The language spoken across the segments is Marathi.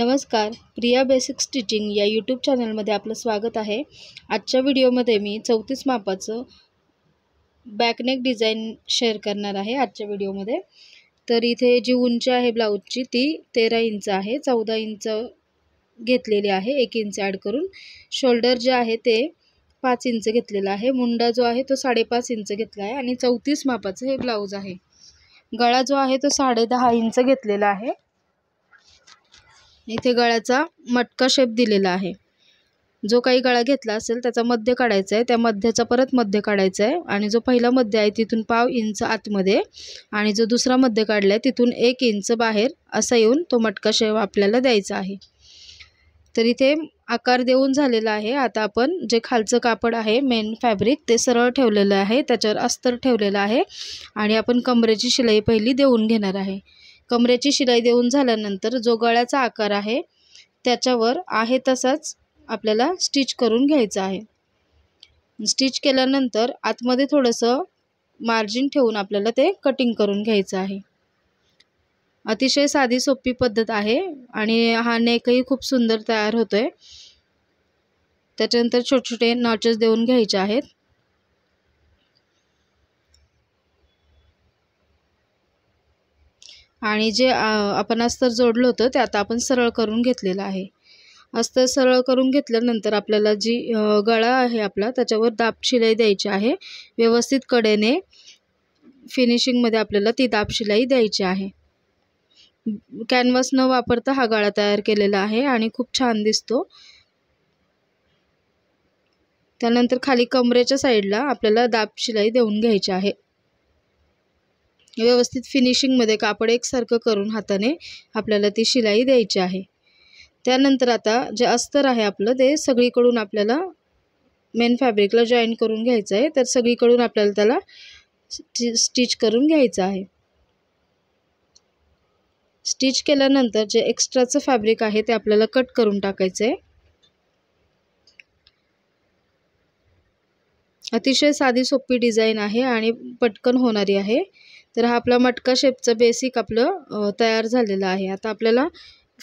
नमस्कार प्रिया बेसिक स्टिचिंग या यूट्यूब चॅनलमध्ये आपलं स्वागत आहे आजच्या व्हिडिओमध्ये मी चौतीस मापाचं बॅकनेक डिझाईन शेअर करणार आहे आजच्या व्हिडिओमध्ये तर इथे जी उंची आहे ब्लाऊजची ती तेरा इंच आहे चौदा इंच घेतलेली आहे एक इंच ॲड करून शोल्डर जे आहे ते पाच इंच घेतलेलं आहे मुंडा जो आहे तो साडेपाच इंच घेतला आहे आणि चौतीस मापाचं हे ब्लाऊज आहे गळा जो आहे तो साडे दहा इंच घेतलेला आहे इथे गळ्याचा मटका शेप दिलेला आहे जो काही गळा घेतला असेल त्याचा मध्य काढायचा आहे त्या मध्याचा परत मध्य काढायचा आहे आणि जो पहिला मध्य आहे तिथून पाव इंच आतमध्ये आणि जो दुसरा मध्य काढला आहे तिथून एक इंच बाहेर असा येऊन तो मटका शेप आपल्याला द्यायचा आहे तर इथे आकार देऊन झालेला आहे आता आपण जे खालचं कापड आहे मेन फॅब्रिक ते सरळ ठेवलेलं आहे त्याच्यावर अस्तर ठेवलेलं आहे आणि आपण कमरेची शिलाई पहिली देऊन घेणार आहे कमरेची शिलाई देऊन झाल्यानंतर जो गळ्याचा आकार आहे त्याच्यावर आहे तसाच आपल्याला स्टिच करून घ्यायचा आहे स्टिच केल्यानंतर आतमध्ये थोडंसं मार्जिन ठेवून आपल्याला ते कटिंग करून घ्यायचं आहे अतिशय साधी सोपी पद्धत आहे आणि हा नेकही खूप सुंदर तयार होतोय त्याच्यानंतर छोटे छोटे नॉचेस देऊन घ्यायचे आहेत आणि जे आपण अस्तर जोडलं होतं ते आता आपण सरळ करून घेतलेलं आहे अस्तर सरळ करून घेतल्यानंतर आपल्याला जी गळा आहे आपला त्याच्यावर दाब शिलाई द्यायची आहे व्यवस्थित कडेने फिनिशिंगमध्ये आपल्याला ती दाब शिलाई द्यायची आहे कॅनव्हास न वापरता हा गळा तयार केलेला आहे आणि खूप छान दिसतो त्यानंतर खाली कमरेच्या साईडला आपल्याला दाब शिलाई देऊन घ्यायची आहे व्यवस्थित फिनिशिंगमध्ये कापड एकसारखं करून हाताने आपल्याला ती शिलाई द्यायची आहे त्यानंतर आता जे अस्तर आहे आपलं ते सगळीकडून आपल्याला मेन फॅब्रिकला जॉईन करून घ्यायचं आहे तर सगळीकडून आपल्याला त्याला स्टिच करून घ्यायचं आहे स्टिच केल्यानंतर जे एक्स्ट्राचं फॅब्रिक आहे ते आपल्याला कट करून टाकायचं आहे अतिशय साधी सोपी डिझाईन आहे आणि पटकन होणारी आहे तर हा आपला मटका शेपचं बेसिक आपलं तयार झालेलं आहे आता आपल्याला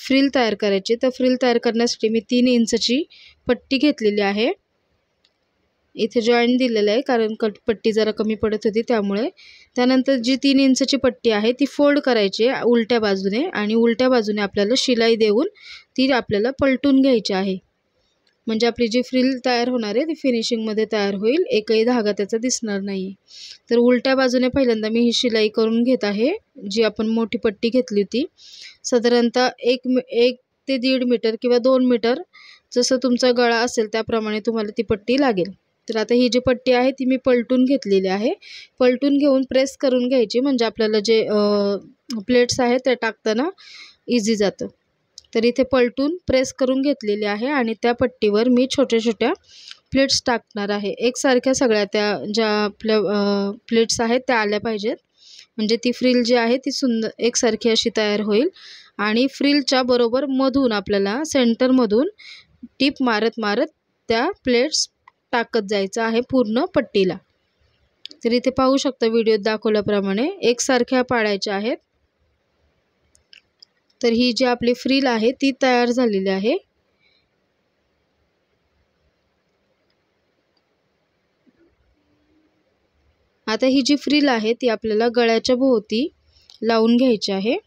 फ्रिल तयार करायची तर फ्रिल तयार करण्यासाठी मी तीन इंचची पट्टी घेतलेली आहे इथे जॉईन दिलेलं आहे कारण कट पट्टी जरा कमी पडत होती त्यामुळे त्यानंतर जी तीन इंचची पट्टी आहे ती फोल्ड करायची उलट्या बाजूने आणि उलट्या बाजूने आपल्याला शिलाई देऊन ती आपल्याला पलटून घ्यायची आहे म्हणजे आपली जी फ्रिल तयार होणार आहे ती फिनिशिंगमध्ये तयार होईल एकही धागा त्याचा दिसणार नाही तर उलट्या बाजूने पहिल्यांदा मी ही शिलाई करून घेत आहे जी आपण मोठी पट्टी घेतली होती साधारणतः एक मी एक ते दीड मीटर किंवा दोन मीटर जसं तुमचा गळा असेल त्याप्रमाणे तुम्हाला ती पट्टी लागेल तर आता ही जी पट्टी आहे ती मी पलटून घेतलेली आहे पलटून घेऊन प्रेस करून घ्यायची म्हणजे आपल्याला जे प्लेट्स आहेत त्या टाकताना इझी जातं तर इथे पलटून प्रेस करून घेतलेली आहे आणि त्या पट्टीवर मी छोट्या छोट्या प्लेट्स टाकणार आहे एकसारख्या सगळ्या त्या ज्या आपल्या प्लेट्स आहेत त्या आल्या पाहिजेत म्हणजे ती फ्रिल जी आहे ती सुंदर एकसारखी अशी तयार होईल आणि फ्रिलच्या बरोबर मधून आपल्याला सेंटरमधून टीप मारत मारत त्या प्लेट्स टाकत जायचं आहे पूर्ण पट्टीला तर इथे पाहू शकता व्हिडिओत दाखवल्याप्रमाणे एकसारख्या पाळायच्या आहेत तर ही जी आपली फ्रील आहे ती तयार झालेली आहे आता ही जी फ्रील आहे ती आपल्याला गळ्याच्या भोवती लावून घ्यायची आहे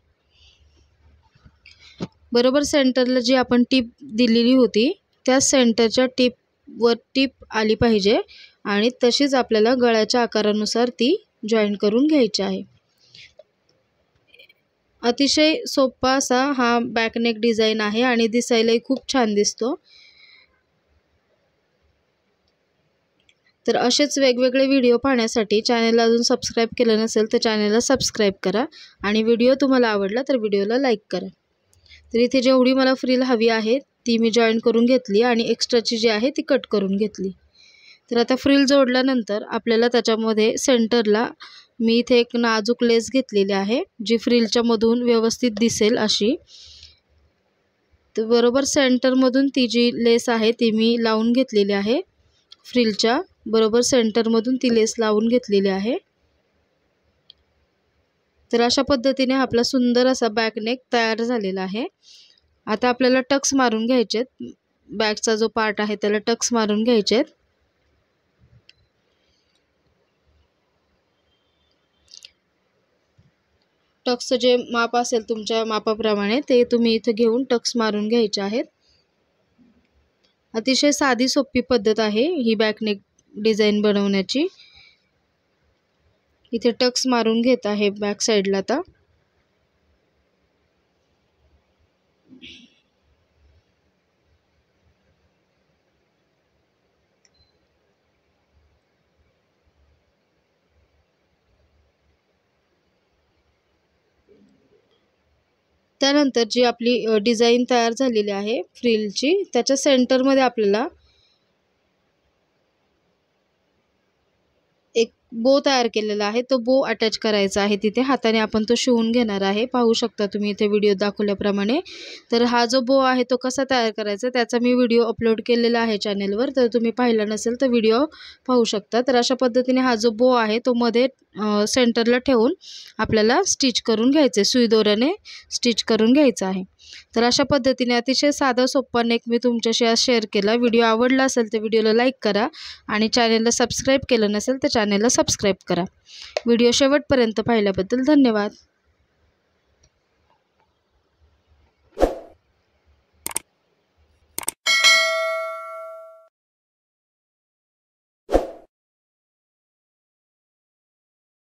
बरोबर सेंटरला जी आपण टीप दिलेली होती त्या सेंटरच्या टीपवर टीप आली पाहिजे आणि तशीच आपल्याला गळ्याच्या आकारानुसार ती जॉईन करून घ्यायची आहे अतिशय सोपा असा हा बॅकनेक डिझाईन आहे आणि दिसायलाही खूप छान दिसतो तर असेच वेगवेगळे व्हिडिओ पाहण्यासाठी चॅनेलला अजून सबस्क्राईब केलं नसेल तर चॅनलला सबस्क्राईब करा आणि व्हिडिओ तुम्हाला आवडला तर व्हिडिओला लाईक करा तर इथे जेवढी मला फ्रील हवी आहे ती मी जॉईन करून घेतली आणि एक्स्ट्राची जी आहे ती कट करून घेतली तर आता फ्रील जोडल्यानंतर आपल्याला त्याच्यामध्ये सेंटरला मी इथे एक नाजूक लेस घेतलेली आहे जी फ्रिलच्या मधून व्यवस्थित दिसेल अशी तर बरोबर सेंटरमधून ती जी लेस आहे ती मी लावून घेतलेली आहे फ्रिलच्या बरोबर सेंटरमधून ती लेस लावून घेतलेली आहे तर अशा पद्धतीने आपला सुंदर असा बॅकनेक तयार झालेला आहे आता आपल्याला टक्स मारून घ्यायचेत बॅगचा जो पार्ट आहे त्याला टक्स मारून घ्यायचे आहेत टक्सचं जे माप असेल तुमच्या मापाप्रमाणे ते तुम्ही इथं घेऊन टक्स मारून घ्यायचे आहेत अतिशय साधी सोपी पद्धत आहे ही बॅकनेक डिझाईन बनवण्याची इथे टक्स मारून घेत आहे बॅक साईडला आता त्यानंतर जी आपली डिझाईन तयार झालेली आहे फ्रिलची त्याच्या सेंटरमध्ये आपल्याला एक बो तयार केलेला आहे तो बो अटॅच करायचा आहे तिथे हाताने आपण तो शिवून घेणार आहे पाहू शकता तुम्ही इथे व्हिडिओ दाखवल्याप्रमाणे तर हा जो बो आहे तो कसा तयार करायचा त्याचा मी व्हिडिओ अपलोड केलेला आहे चॅनेलवर तर तुम्ही पाहिला नसेल तर व्हिडिओ पाहू शकता तर अशा पद्धतीने हा जो बो आहे तो मध्ये सेंटरला ठेवून आपल्याला स्टिच करून घ्यायचं आहे सुईदोऱ्याने स्टिच करून घ्यायचं आहे तर अशा पद्धतीने अतिशय साधं सोप्पा एक मी तुमच्याशी आज शेअर केला व्हिडिओ आवडला असेल तर व्हिडिओला लाईक करा आणि चॅनेलला सबस्क्राईब केलं नसेल तर चॅनेलला सबस्क्राईब करा व्हिडिओ शेवटपर्यंत पाहिल्याबद्दल धन्यवाद